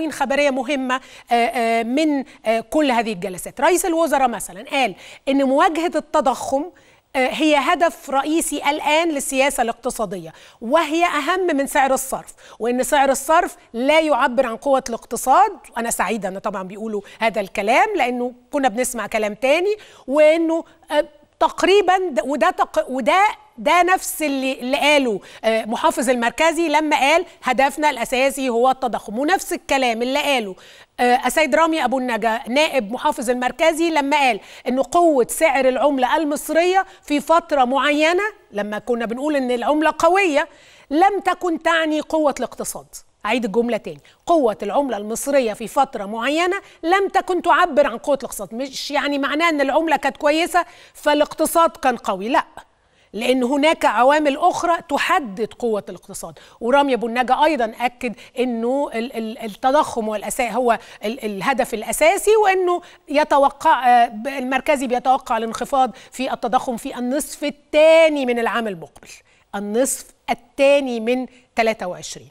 عناوين خبريه مهمه آه، آه، من آه، كل هذه الجلسات رئيس الوزراء مثلا قال ان مواجهه التضخم هي هدف رئيسي الآن للسياسة الاقتصادية وهي أهم من سعر الصرف وإن سعر الصرف لا يعبر عن قوة الاقتصاد أنا سعيدة أن طبعا بيقولوا هذا الكلام لأنه كنا بنسمع كلام تاني وإنه تقريبا وده تق... وده ده نفس اللي, اللي قاله آه، محافظ المركزي لما قال هدفنا الاساسي هو التضخم ونفس الكلام اللي قاله آه، السيد رامي ابو النجا نائب محافظ المركزي لما قال ان قوه سعر العمله المصريه في فتره معينه لما كنا بنقول ان العمله قويه لم تكن تعني قوه الاقتصاد أعيد الجملة تاني قوة العملة المصرية في فترة معينة لم تكن تعبر عن قوة الاقتصاد مش يعني معناه أن العملة كانت كويسة فالاقتصاد كان قوي لأ لأن هناك عوامل أخرى تحدد قوة الاقتصاد ورامي أبو النجا أيضا أكد أنه التضخم والأساس هو الهدف الأساسي وأنه يتوقع آه، المركزي بيتوقع الانخفاض في التضخم في النصف الثاني من العام المقبل النصف الثاني من 23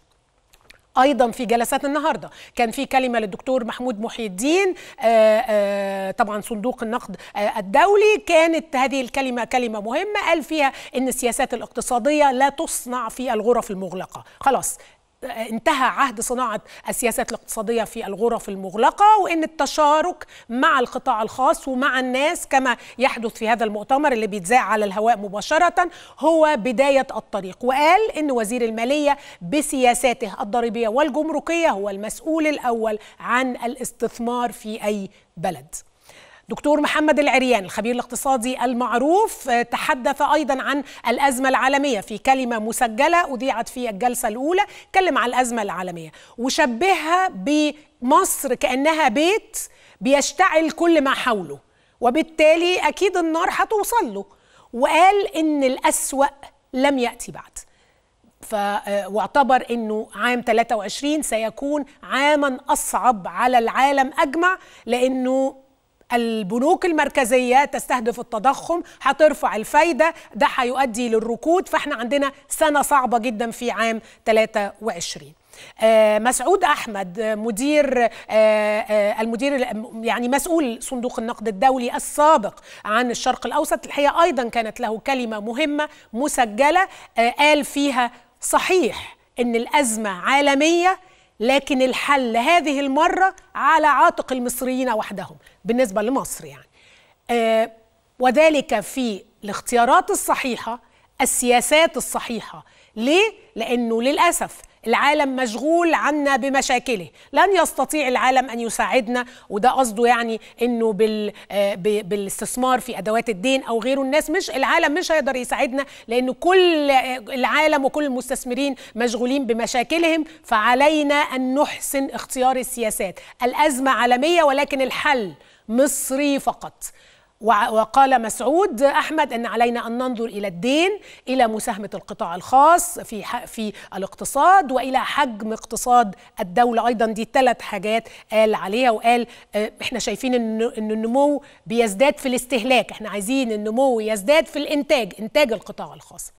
ايضا في جلسات النهارده كان في كلمه للدكتور محمود محي الدين آه، آه، طبعا صندوق النقد آه، الدولي كانت هذه الكلمه كلمه مهمه قال فيها ان السياسات الاقتصاديه لا تصنع في الغرف المغلقه خلاص انتهى عهد صناعة السياسات الاقتصادية في الغرف المغلقة وإن التشارك مع القطاع الخاص ومع الناس كما يحدث في هذا المؤتمر اللي بيتذاع على الهواء مباشرة هو بداية الطريق وقال إن وزير المالية بسياساته الضريبية والجمركية هو المسؤول الأول عن الاستثمار في أي بلد دكتور محمد العريان الخبير الاقتصادي المعروف آه، تحدث ايضا عن الازمه العالميه في كلمه مسجله اذيعت في الجلسه الاولى كلم عن الازمه العالميه وشبهها بمصر كانها بيت بيشتعل كل ما حوله وبالتالي اكيد النار هتوصل له وقال ان الاسوا لم ياتي بعد ف آه، واعتبر انه عام 23 سيكون عاما اصعب على العالم اجمع لانه البنوك المركزيه تستهدف التضخم هترفع الفايده ده هيؤدي للركود فاحنا عندنا سنه صعبه جدا في عام 23 آه، مسعود احمد مدير آه، آه، المدير يعني مسؤول صندوق النقد الدولي السابق عن الشرق الاوسط الحقيقه ايضا كانت له كلمه مهمه مسجله قال فيها صحيح ان الازمه عالميه لكن الحل هذه المرة على عاتق المصريين وحدهم بالنسبة لمصر يعني آه وذلك في الاختيارات الصحيحة السياسات الصحيحه ليه لانه للاسف العالم مشغول عنا بمشاكله لن يستطيع العالم أن يساعدنا وده قصده يعني أنه بال... آه، بالاستثمار في أدوات الدين أو غيره الناس مش العالم مش هيقدر يساعدنا لأن كل آه، العالم وكل المستثمرين مشغولين بمشاكلهم فعلينا أن نحسن اختيار السياسات الأزمة عالمية ولكن الحل مصري فقط وقال مسعود احمد ان علينا ان ننظر الى الدين الى مساهمه القطاع الخاص في في الاقتصاد والى حجم اقتصاد الدوله ايضا دي ثلاث حاجات قال عليها وقال آه، احنا شايفين ان ان النمو بيزداد في الاستهلاك احنا عايزين النمو يزداد في الانتاج انتاج القطاع الخاص